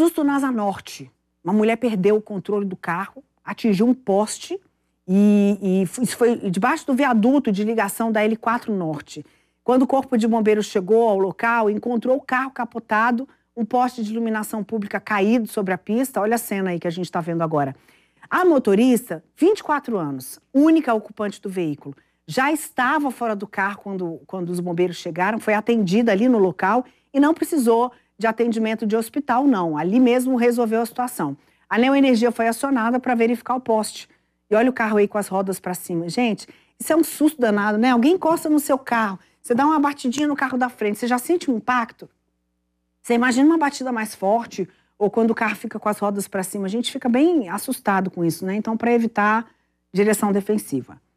susto na Asa Norte. Uma mulher perdeu o controle do carro, atingiu um poste e, e isso foi debaixo do viaduto de ligação da L4 Norte. Quando o corpo de bombeiros chegou ao local, encontrou o carro capotado, um poste de iluminação pública caído sobre a pista. Olha a cena aí que a gente está vendo agora. A motorista, 24 anos, única ocupante do veículo, já estava fora do carro quando, quando os bombeiros chegaram, foi atendida ali no local e não precisou de atendimento de hospital, não. Ali mesmo resolveu a situação. A Neo Energia foi acionada para verificar o poste. E olha o carro aí com as rodas para cima. Gente, isso é um susto danado, né? Alguém encosta no seu carro, você dá uma batidinha no carro da frente, você já sente um impacto? Você imagina uma batida mais forte ou quando o carro fica com as rodas para cima? A gente fica bem assustado com isso, né? Então, para evitar direção defensiva.